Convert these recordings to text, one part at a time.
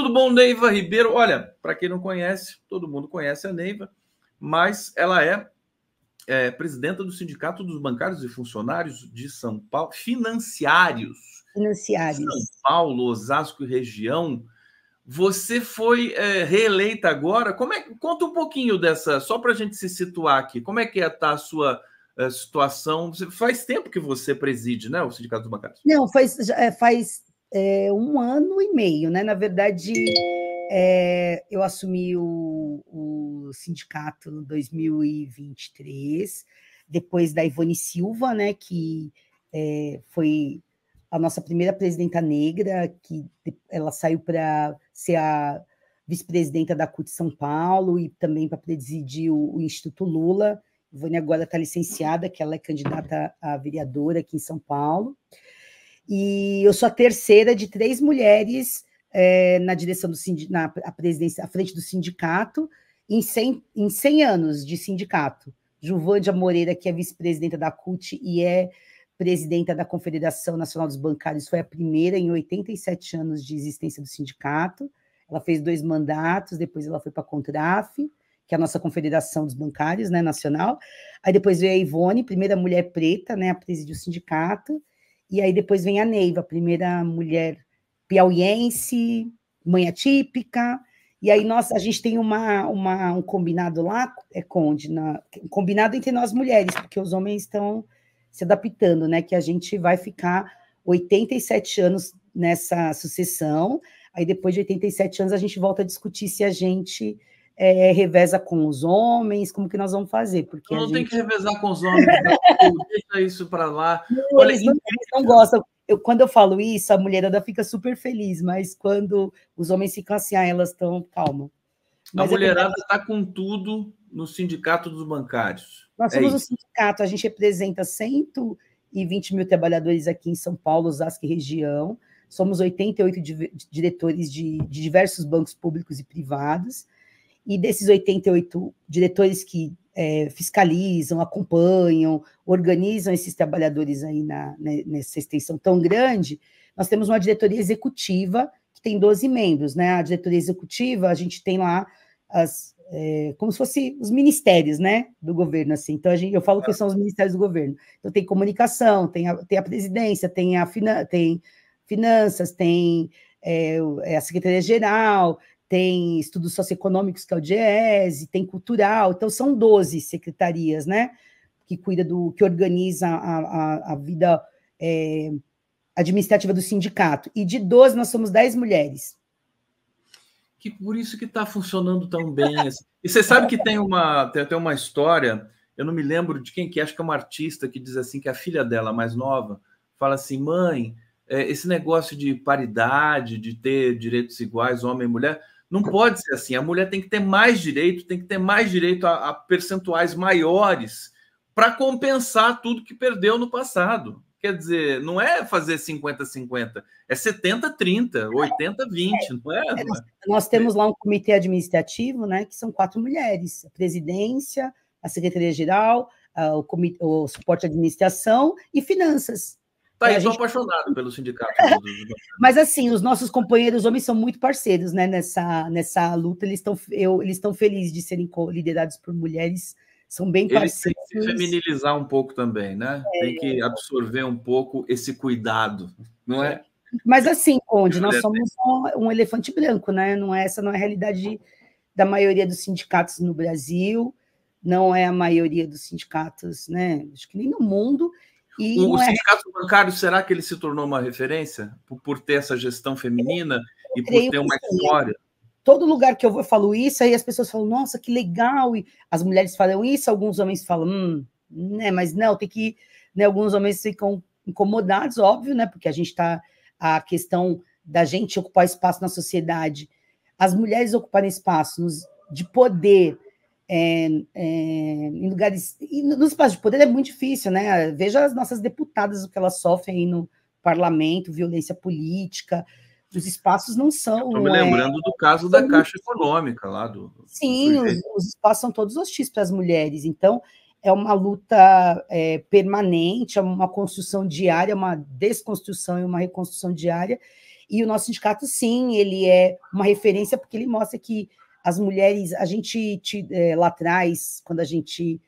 Tudo bom, Neiva Ribeiro? Olha, para quem não conhece, todo mundo conhece a Neiva, mas ela é, é, presidenta do Sindicato dos Bancários e Funcionários de São Paulo, financiários. Financiários. São Paulo, Osasco e região. Você foi é, reeleita agora. Como é? Conta um pouquinho dessa, só para a gente se situar aqui. Como é que é tá a sua é, situação? Faz tempo que você preside, né, o Sindicato dos Bancários? Não, faz, é, faz é, um ano e meio, né? Na verdade, é, eu assumi o, o sindicato em 2023, depois da Ivone Silva, né? Que é, foi a nossa primeira presidenta negra, que ela saiu para ser a vice-presidenta da CUT São Paulo e também para presidir o, o, Instituto Lula. Ivone agora está licenciada, que ela é candidata a vereadora aqui em São Paulo. E eu sou a terceira de três mulheres é, na direção do na a presidência, à frente do sindicato, em 100, em 100 anos de sindicato. Juvândia Moreira, que é vice-presidenta da CUT e é presidenta da Confederação Nacional dos Bancários, foi a primeira em 87 anos de existência do sindicato. Ela fez dois mandatos, depois ela foi para a Contraf, que é a nossa Confederação dos Bancários né, Nacional. Aí depois veio a Ivone, primeira mulher preta né, a presidir o sindicato. E aí depois vem a Neiva, a primeira mulher piauiense, mãe atípica. E aí nós, a gente tem uma, uma, um combinado lá, é Conde, na, um combinado entre nós mulheres, porque os homens estão se adaptando, né? Que a gente vai ficar 87 anos nessa sucessão. Aí depois de 87 anos a gente volta a discutir se a gente é, reveza com os homens? Como que nós vamos fazer? Porque não gente... tem que revezar com os homens, deixa isso para lá. Não, Olha, eles, não, então, eles não gostam. Eu, quando eu falo isso, a mulherada fica super feliz, mas quando os homens ficam assim, ah, elas estão calma. Mas a mulherada está é tá com tudo no Sindicato dos Bancários. Nós é somos é o sindicato, a gente representa 120 mil trabalhadores aqui em São Paulo, Osasco e região. Somos 88 diretores de, de diversos bancos públicos e privados e desses 88 diretores que é, fiscalizam, acompanham, organizam esses trabalhadores aí na, né, nessa extensão tão grande, nós temos uma diretoria executiva que tem 12 membros, né? A diretoria executiva, a gente tem lá as, é, como se fossem os ministérios, né, do governo, assim. Então, a gente, eu falo que são os ministérios do governo. Então, tem comunicação, tem a, tem a presidência, tem a fina, tem finanças, tem é, é a Secretaria-Geral, tem estudos socioeconômicos, que é o DIESE, tem cultural, então são 12 secretarias, né? Que cuida do, que organiza a, a, a vida é, administrativa do sindicato. E de 12, nós somos 10 mulheres. Que por isso que está funcionando tão bem. Assim. e você sabe que tem uma, tem até uma história, eu não me lembro de quem que é, acho que é uma artista que diz assim que é a filha dela, mais nova, fala assim: mãe, é, esse negócio de paridade, de ter direitos iguais, homem e mulher não tá. pode ser assim. A mulher tem que ter mais direito, tem que ter mais direito a, a percentuais maiores para compensar tudo que perdeu no passado. Quer dizer, não é fazer 50-50, é 70-30, 80-20, é. é. não é? é? Nós, nós, temos lá um comitê administrativo, né, que são quatro mulheres: a presidência, a secretaria-geral, o, o suporte à administração e finanças. Tá é, aí, gente... apaixonado pelo sindicato. É, mas assim, os nossos companheiros homens são muito parceiros, né? Nessa, nessa luta, eles estão eles estão felizes de serem liderados por mulheres, são bem parceiros. Eles que se feminilizar um pouco também, né? É, tem que absorver um pouco esse cuidado, não é? Mas assim, Conde, nós é. somos um elefante branco, né? Não é essa não é a realidade da maioria dos sindicatos no Brasil, não é a maioria dos sindicatos, né? Acho que nem no mundo e o, o é sindicato bancário, será que ele se tornou uma referência por, por ter essa gestão feminina eu, eu e por ter uma né? história? Todo lugar que eu, vou, falo isso, aí as pessoas falam, nossa, que legal. E as mulheres falam isso, alguns homens falam, hum, né, mas não, tem que. Né, alguns homens ficam incomodados, óbvio, né? Porque a gente está. A questão da gente ocupar espaço na sociedade, as mulheres ocuparem espaço de poder, é, é, em lugares. E nos espaços de poder é muito difícil, né? Veja as nossas deputadas, o que elas sofrem aí no parlamento, violência política. Os espaços não são. Estou me lembrando é, do caso da Caixa muito... Econômica lá do. Sim, do os, os, espaços são todos hostis para as mulheres. Então, é uma luta é, permanente, é uma construção diária, uma desconstrução e uma reconstrução diária. E o nosso sindicato, sim, ele é uma referência porque ele mostra que as mulheres, a gente é, lá atrás, quando a gente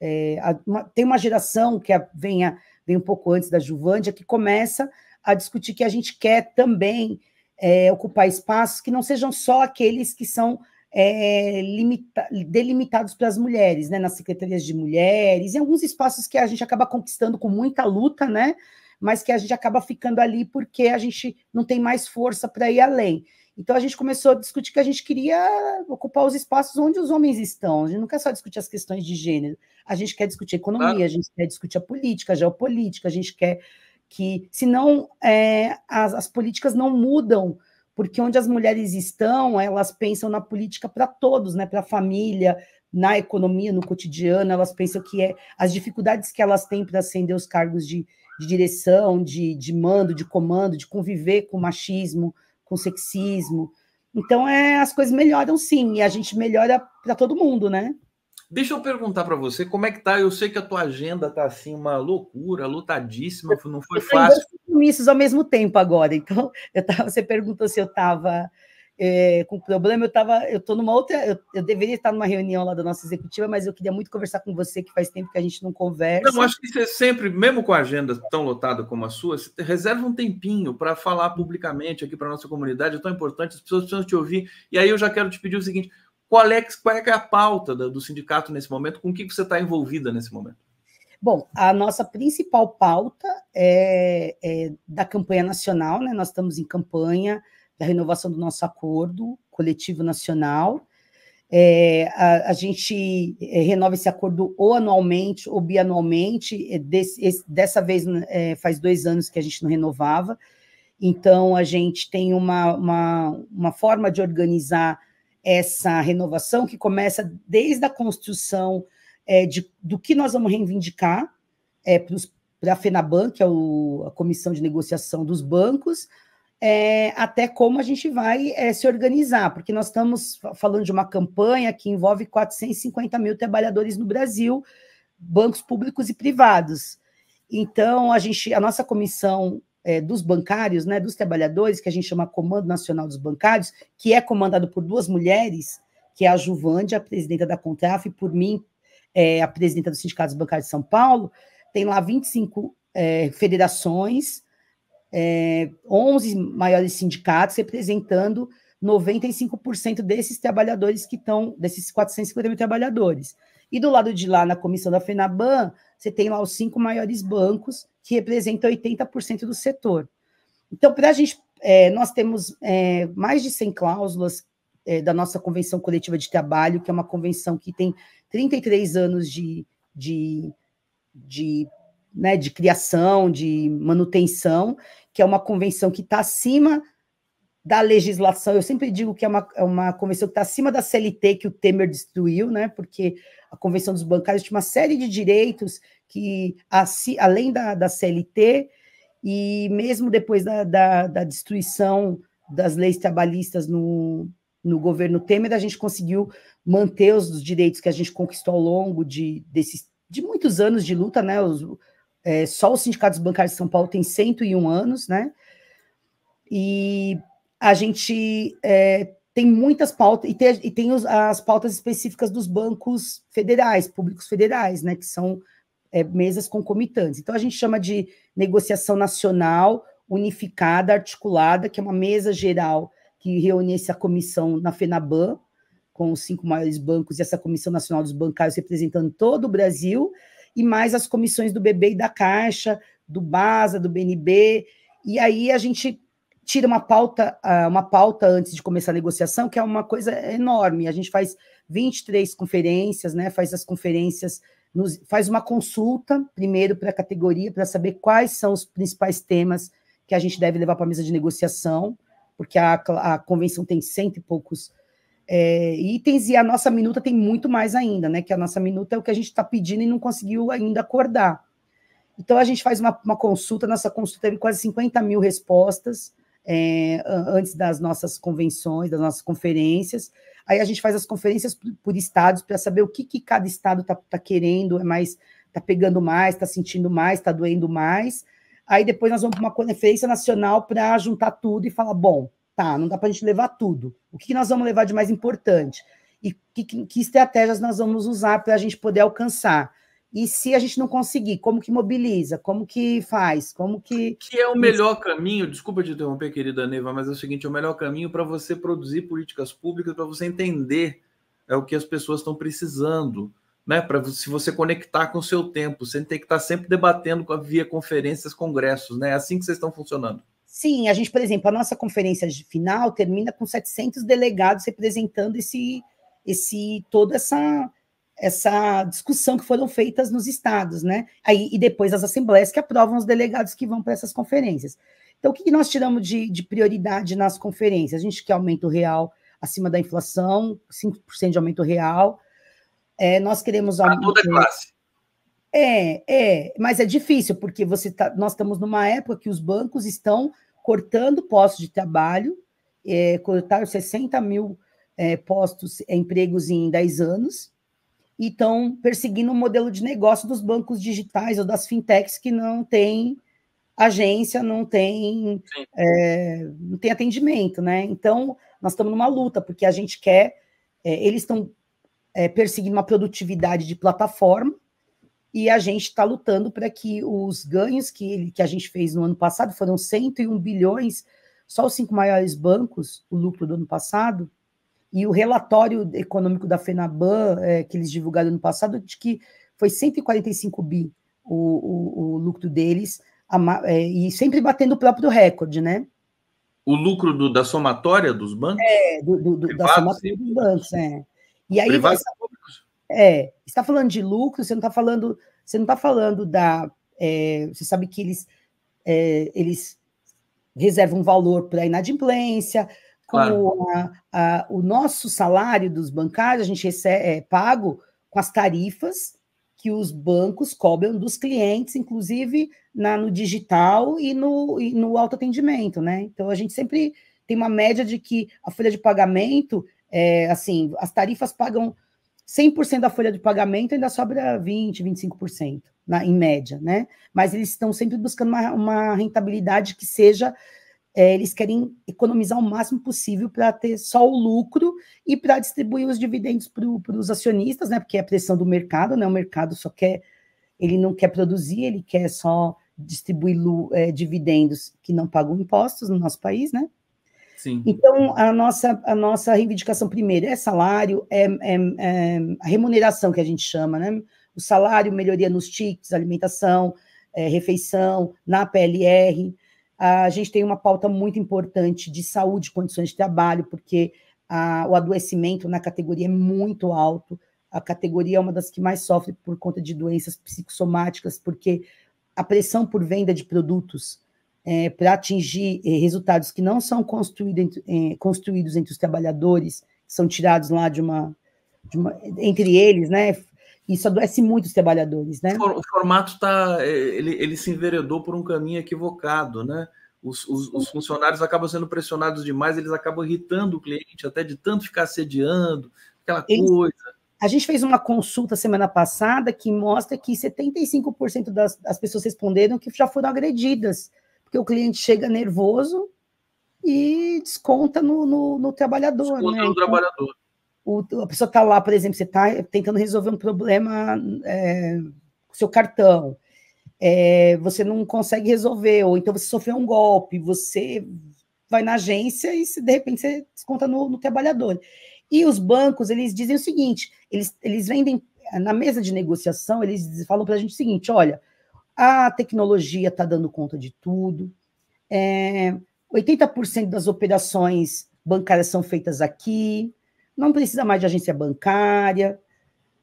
é, a, uma, tem uma geração que a, vem, a, vem um pouco antes da Juvândia que começa a discutir que a gente quer também é, ocupar espaços que não sejam só aqueles que são é, limita, delimitados para as mulheres, né, nas secretarias de mulheres, em alguns espaços que a gente acaba conquistando com muita luta, né, mas que a gente acaba ficando ali porque a gente não tem mais força para ir além. Então a gente começou a discutir que a gente queria ocupar os espaços onde os homens estão. A gente não quer só discutir as questões de gênero, a gente quer discutir economia, a gente quer discutir a política, a geopolítica, a gente quer que, senão é, as, as políticas não mudam, porque onde as mulheres estão, elas pensam na política para todos, né? Para a família, na economia, no cotidiano, elas pensam que é as dificuldades que elas têm para ascender os cargos de, de direção, de, de mando, de comando, de conviver com o machismo com sexismo. Então, é, as coisas melhoram sim, e a gente melhora para todo mundo, né? Deixa eu perguntar para você, como é que tá? Eu sei que a tua agenda tá assim uma loucura, lotadíssima, não foi eu fácil. Eu compromissos ao mesmo tempo agora, então eu tava, você perguntou se eu tava é, com problema, eu estava, eu tô numa outra, eu, eu, deveria estar numa reunião lá da nossa executiva, mas eu queria muito conversar com você, que faz tempo que a gente não conversa. Não, acho que você sempre, mesmo com a agenda tão lotada como a sua, reserva um tempinho para falar publicamente aqui para nossa comunidade, é tão importante, as pessoas precisam te ouvir. E aí eu já quero te pedir o seguinte: qual é, qual é, é a pauta do sindicato nesse momento? Com o que você está envolvida nesse momento? Bom, a nossa principal pauta é, é da campanha nacional, né? Nós estamos em campanha da renovação do nosso acordo coletivo nacional. É, a, a, gente é, renova esse acordo ou anualmente ou bianualmente. É, desse, esse, dessa vez né, é, faz dois anos que a gente não renovava, então a gente tem uma, uma, uma forma de organizar essa renovação que começa desde a construção é, de, do que nós vamos reivindicar é, para a FENABAN, que é o, a Comissão de Negociação dos Bancos, é, até como a gente vai é, se organizar, porque nós estamos falando de uma campanha que envolve 450 mil trabalhadores no Brasil, bancos públicos e privados. Então, a gente, a nossa comissão é, dos bancários, né, dos trabalhadores, que a gente chama Comando Nacional dos Bancários, que é comandado por duas mulheres, que é a Juvândia, a presidenta da Contraf, e por mim, é, a presidenta do Sindicato dos Bancários de São Paulo, tem lá 25 é, federações, é, 11 maiores sindicatos representando 95% desses trabalhadores que estão, desses 450 mil trabalhadores. E do lado de lá, na comissão da FENABAN, você tem lá os cinco maiores bancos, que representam 80% do setor. Então, para a gente, é, nós temos é, mais de 100 cláusulas é, da nossa Convenção Coletiva de Trabalho, que é uma convenção que tem 33 anos de, de, de né, de criação, de manutenção, que é uma convenção que está acima da legislação. Eu sempre digo que é uma, é uma convenção que está acima da CLT que o Temer destruiu, né? Porque a Convenção dos Bancários tinha uma série de direitos que, além da, da CLT, e mesmo depois da, da, da destruição das leis trabalhistas no, no governo Temer, a gente conseguiu manter os direitos que a gente conquistou ao longo de, desses, de muitos anos de luta, né? Os, é, só os sindicatos bancários de São Paulo têm 101 anos, né? E a gente é, tem muitas pautas, e tem, e tem os, as pautas específicas dos bancos federais, públicos federais, né? Que são é, mesas concomitantes. Então a gente chama de negociação nacional unificada, articulada, que é uma mesa geral que reúne essa comissão na FENABAN, com os cinco maiores bancos e essa Comissão Nacional dos Bancários representando todo o Brasil e mais as comissões do BB e da Caixa, do BASA, do BNB. E aí a gente tira uma pauta, ah, uma pauta antes de começar a negociação, que é uma coisa enorme. A gente faz 23 conferências, né? Faz as conferências, nos, faz uma consulta primeiro para a categoria para saber quais são os principais temas que a gente deve levar para a mesa de negociação, porque a, a convenção tem cento e poucos é, itens e a nossa minuta tem muito mais ainda, né? Que a nossa minuta é o que a gente está pedindo e não conseguiu ainda acordar. Então a gente faz uma, uma consulta, nossa consulta teve quase 50 mil respostas é, antes das nossas convenções, das nossas conferências. Aí a gente faz as conferências por, por estados para saber o que, que cada estado está tá querendo, é mais, está pegando mais, está sentindo mais, está doendo mais. Aí depois nós vamos para uma conferência nacional para juntar tudo e falar, bom, Tá, não dá para a gente levar tudo. O que, nós vamos levar de mais importante? E que, que estratégias nós vamos usar para a gente poder alcançar? E se a gente não conseguir, como que mobiliza? Como que faz? Como que. Que é o melhor caminho, desculpa te interromper, querida Neiva, mas é o seguinte: é o melhor caminho para você produzir políticas públicas, para você entender é o que as pessoas estão precisando, né? Para se você conectar com o seu tempo, você tem que estar tá sempre debatendo via conferências, congressos, né? É assim que vocês estão funcionando. Sim, a gente, por exemplo, a nossa conferência final termina com 700 delegados representando esse, esse toda essa essa discussão que foram feitas nos estados, né? Aí, e depois as assembleias que aprovam os delegados que vão para essas conferências. Então, o que nós tiramos de, de prioridade nas conferências? A gente quer aumento real acima da inflação, 5% de aumento real. É, nós queremos aumento. toda classe. É, é, mas é difícil, porque você tá, nós estamos numa época que os bancos estão cortando postos de trabalho, é, cortaram 60 mil é, postos, é, empregos em 10 anos, e estão perseguindo o um modelo de negócio dos bancos digitais ou das fintechs que não tem agência, não tem, é, não tem atendimento, né? Então, nós estamos numa luta, porque a gente quer, é, eles estão é, perseguindo uma produtividade de plataforma, e a gente está lutando para que os ganhos que, que a gente fez no ano passado, foram 101 bilhões, só os cinco maiores bancos, o lucro do ano passado, e o relatório econômico da FENABAN, é, que eles divulgaram no passado, de que foi 145 bi o, o, o lucro deles, a, é, e sempre batendo o próprio recorde, né? O lucro do, da somatória dos bancos? É, do, do, do Privados, da somatória dos bancos, é. E aí, Privados é, está falando de lucro, você não está falando, você não está falando da. É, você sabe que eles, é, eles reservam um valor para inadimplência. Claro. a, a, o nosso salário dos bancários, a gente recebe, é pago com as tarifas que os bancos cobram dos clientes, inclusive na, no digital e no, e no autoatendimento, né? Então a gente sempre tem uma média de que a folha de pagamento, é, assim, as tarifas pagam 100% da folha de pagamento ainda sobra 20, 25%, na, em média, né? Mas eles estão sempre buscando uma, uma rentabilidade que seja é, eles querem economizar o máximo possível para ter só o lucro e para distribuir os dividendos para os acionistas, né? Porque é a pressão do mercado, né? O mercado só quer, ele não quer produzir, ele quer só distribuir é, dividendos que não pagam impostos no nosso país, né? Sim. Então, a nossa, a nossa reivindicação, primeiro, é salário, é, é, é, a remuneração que a gente chama, né? O salário, melhoria nos tickets, alimentação, é, refeição, na PLR. A gente tem uma pauta muito importante de saúde, condições de trabalho, porque a, o adoecimento na categoria é muito alto. A categoria é uma das que mais sofre por conta de doenças psicossomáticas, porque a pressão por venda de produtos é, para atingir é, resultados que não são construído, é, construídos entre os trabalhadores, são tirados lá de uma, de uma, entre eles, né? Isso adoece muito os trabalhadores, né? O formato tá, eh, ele, ele se enveredou por um caminho equivocado, né? Os, os, os, funcionários acabam sendo pressionados demais, eles acabam irritando o cliente até de tanto ficar assediando, aquela eles, coisa. A gente fez uma consulta semana passada que mostra que 75% das, das pessoas responderam que já foram agredidas porque o cliente chega nervoso e desconta no, no, no trabalhador. Desconta né? no então, trabalhador. O, a pessoa está lá, por exemplo, você está tentando resolver um problema é, seu cartão. É, você não consegue resolver, ou então você sofreu um golpe, você vai na agência e de repente você desconta no, no trabalhador. E os bancos, eles dizem o seguinte, eles, eles vendem, na mesa de negociação, eles falam para a gente o seguinte, olha, a tecnologia está dando conta de tudo. É, 80% das operações bancárias são feitas aqui. Não precisa mais de agência bancária.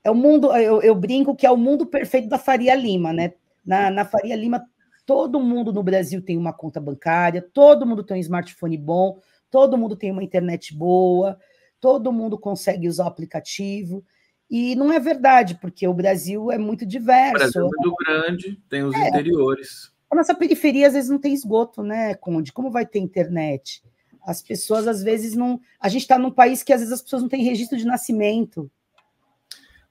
É o mundo, eu, eu brinco que é o mundo perfeito da Faria Lima, né? Na, na Faria Lima, todo mundo no Brasil tem uma conta bancária, todo mundo tem um smartphone bom, todo mundo tem uma internet boa, todo mundo consegue usar o aplicativo. E não é verdade, porque o Brasil é muito diverso. O Brasil é muito grande, tem os é, interiores. A nossa periferia às vezes não tem esgoto, né, Conde? Como vai ter internet? As pessoas às vezes não. A gente está num país que às vezes as pessoas não têm registro de nascimento.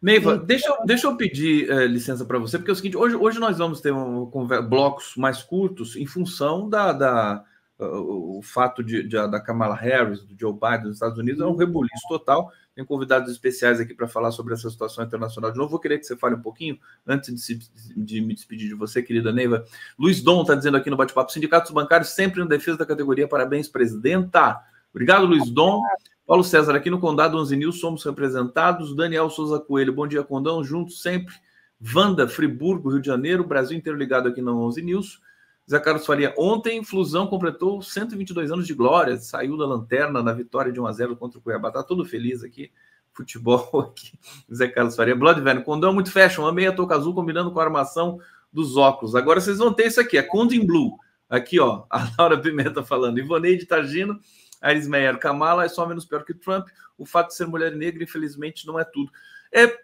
Meiva, então... deixa, eu, deixa eu pedir é, licença para você, porque é o seguinte: hoje, hoje nós vamos ter um, blocos mais curtos em função da, da o fato de, de, da Kamala Harris, do Joe Biden dos Estados Unidos, é um rebuliço total. Tem convidados especiais aqui para falar sobre essa situação internacional. De novo, vou querer que você fale um pouquinho, antes de, se, de me despedir de você, querida Neiva. Luiz Dom está dizendo aqui no bate-papo: sindicatos bancários sempre em defesa da categoria. Parabéns, presidenta. Obrigado, Luiz Dom. Paulo César, aqui no Condado 11 News somos representados. Daniel Souza Coelho, bom dia, Condão. Juntos sempre. Vanda, Friburgo, Rio de Janeiro, Brasil inteiro ligado aqui na 11 News. Zé Carlos Faria, ontem Flusão completou 122 anos de glória, saiu da lanterna na vitória de 1 a 0 contra o Cuiabá, tá todo feliz aqui. Futebol aqui, Zé Carlos Faria. Blood Venom, condão é muito fashion, amei a touca azul combinando com a armação dos óculos. Agora vocês vão ter isso aqui, é Condin Blue. Aqui, ó, a Laura Pimenta falando. Ivoneide Targino, Aires Meyer, Kamala é só menos pior que Trump. O fato de ser mulher negra, infelizmente, não é tudo. É,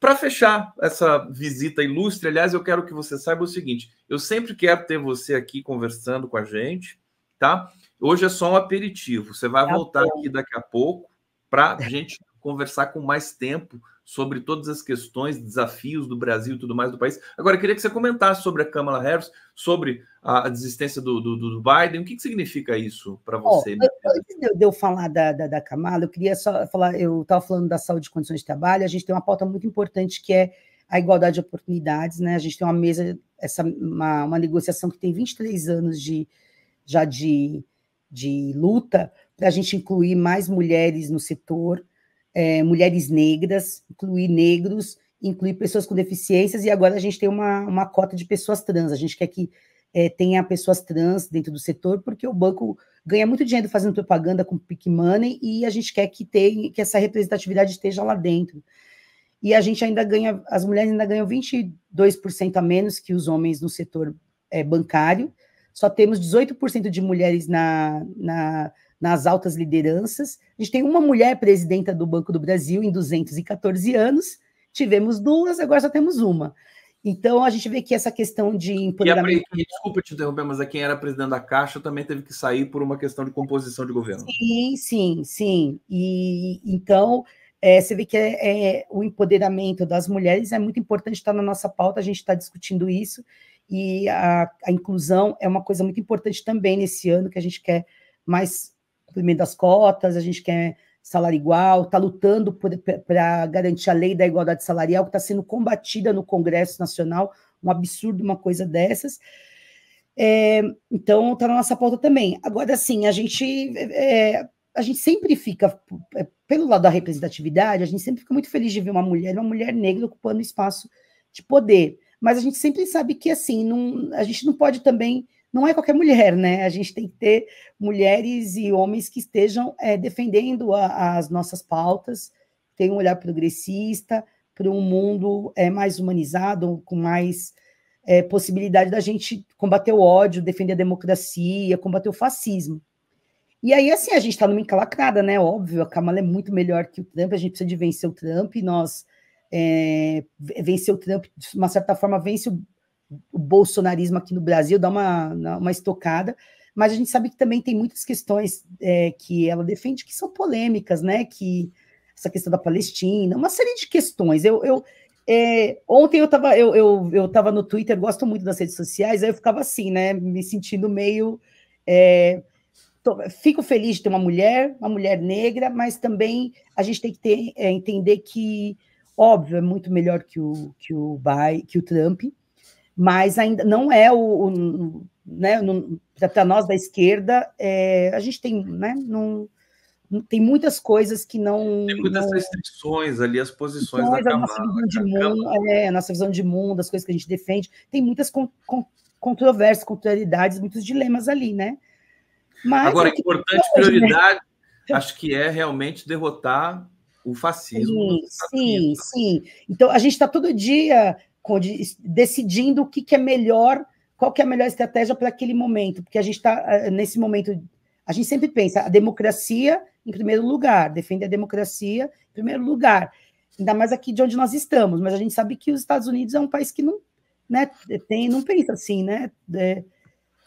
para fechar essa visita ilustre, aliás, eu quero que você saiba o seguinte: eu sempre quero ter você aqui conversando com a gente, tá? Hoje é só um aperitivo. Você vai tá voltar aqui daqui a pouco para a gente conversar com mais tempo sobre todas as questões, desafios do Brasil e tudo mais do país. Agora, queria que você comentasse sobre a Kamala Harris, sobre a, desistência do, do, do Biden. O que, que significa isso para você? antes de eu falar da, da, da, Kamala, eu queria só falar, eu estava falando da saúde e condições de trabalho, a gente tem uma pauta muito importante que é a igualdade de oportunidades, né? A gente tem uma mesa, essa, uma, uma negociação que tem 23 anos de, já de, de luta para a gente incluir mais mulheres no setor, é, mulheres negras, incluir negros, incluir pessoas com deficiências, e agora a gente tem uma, uma cota de pessoas trans. A gente quer que é, tenha pessoas trans dentro do setor, porque o banco ganha muito dinheiro fazendo propaganda com Pic Money e a gente quer que, tenha, que essa representatividade esteja lá dentro. E a gente ainda ganha, as mulheres ainda ganham 22% a menos que os homens no setor é, bancário, só temos 18% de mulheres na, na nas altas lideranças. A gente tem uma mulher presidenta do Banco do Brasil em 214 anos, tivemos duas, agora só temos uma. Então a gente vê que essa questão de empoderamento. E, a, desculpa te interromper, mas a é quem era presidente da Caixa também teve que sair por uma questão de composição de governo. Sim, sim, sim. E então é, você vê que é, é, o empoderamento das mulheres é muito importante estar tá na nossa pauta, a gente está discutindo isso, e a, a inclusão é uma coisa muito importante também nesse ano que a gente quer mais cumprimento das cotas, a gente quer salário igual, está lutando para garantir a lei da igualdade salarial, que está sendo combatida no Congresso Nacional, um absurdo uma coisa dessas. É, então, está na nossa pauta também. Agora, sim, a gente, é, a gente sempre fica, é, pelo lado da representatividade, a gente sempre fica muito feliz de ver uma mulher, uma mulher negra ocupando espaço de poder. Mas a gente sempre sabe que, assim, não, a gente não pode também não é qualquer mulher, né? A gente tem que ter mulheres e homens que estejam é, defendendo a, as nossas pautas, tem um olhar progressista para um mundo é, mais humanizado, com mais é, possibilidade da gente combater o ódio, defender a democracia, combater o fascismo. E aí, assim, a gente está numa encalacrada, né? Óbvio, a Kamala é muito melhor que o Trump, a gente precisa de vencer o Trump, e nós é, vencer o Trump, de uma certa forma, vence o, o bolsonarismo aqui no Brasil dá uma, uma estocada, mas a gente sabe que também tem muitas questões é, que ela defende que são polêmicas, né? Que essa questão da Palestina, uma série de questões. Eu, eu é, ontem eu estava eu, eu, eu tava no Twitter, gosto muito das redes sociais, aí eu ficava assim, né? Me sentindo meio. É, tô, fico feliz de ter uma mulher, uma mulher negra, mas também a gente tem que ter, é, entender que, óbvio, é muito melhor que o, que o, Biden, que o Trump, mas ainda não é o, o né, para nós da esquerda, é, a gente tem, né, não, tem muitas coisas que não. Tem muitas não, restrições ali, as posições da Câmara. Nossa visão, de né, mundo, é, a nossa visão de mundo, as coisas que a gente defende, tem muitas con, con, controvérsias, contrariedades, muitos dilemas ali, né? Mas, Agora, é importante hoje, prioridade, né? acho que é realmente derrotar o fascismo. Sim, sim, sim. Então, a gente está todo dia decidindo o que, que é melhor, qual que é a melhor estratégia para aquele momento, porque a gente está eh, nesse momento, a gente sempre pensa a democracia em primeiro lugar, defende a democracia em primeiro lugar, ainda mais aqui de onde nós estamos, mas a gente sabe que os Estados Unidos é um país que não, né, tem, não pensa assim, né, é,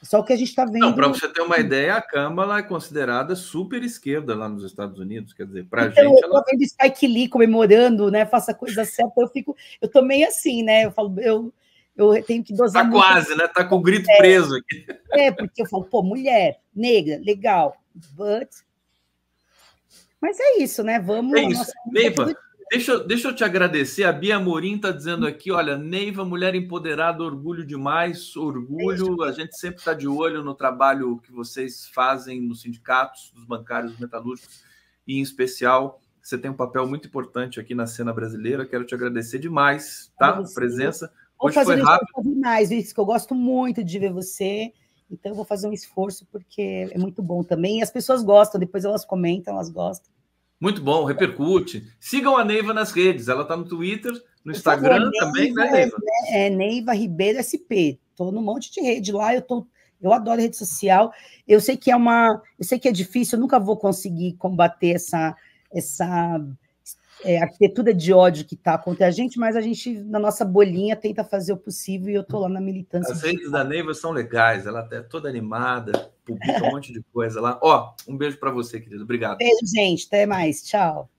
só o que a gente está vendo. Não, para você ter uma ideia, a Câmara é considerada super esquerda lá nos Estados Unidos. Quer dizer, para então, gente. Eu ela... vendo Spike Lee comemorando, né? Faça a coisa certa. Eu fico, eu tô meio assim, né? Eu falo, eu, eu tenho que dosar. Está quase, né? Está com o grito é, preso aqui. É, porque eu falo, pô, mulher, negra, legal, but. Mas é isso, né? Vamos. É isso. Neiva, Deixa, deixa eu te agradecer. A Bia Morim está dizendo aqui: olha, Neiva, mulher empoderada, orgulho demais, orgulho. A gente sempre está de olho no trabalho que vocês fazem nos sindicatos, dos bancários, metalúrgicos, e em especial, você tem um papel muito importante aqui na cena brasileira. Quero te agradecer demais, tá? Por presença. Vou Hoje fazer foi um rápido. mais, Vício, que eu gosto muito de ver você. Então, eu vou fazer um esforço, porque é muito bom também. E as pessoas gostam, depois elas comentam, elas gostam. Muito bom, repercute. Sigam a Neiva nas redes, ela está no Twitter, no Instagram também, né, Neiva, né, Neiva? É, é, Neiva Ribeiro SP. Estou num monte de rede lá, eu tô, eu adoro rede social. Eu sei que é uma, eu sei que é difícil, eu nunca vou conseguir combater essa essa é, arquitetura de ódio que está contra a gente, mas a gente, na nossa bolinha, tenta fazer o possível e eu estou lá na militância. As redes da Neiva são legais, ela é toda animada, publica um monte de coisa lá. Ó, um beijo para você, querido. Obrigado. Beijo, gente. Até mais. Tchau.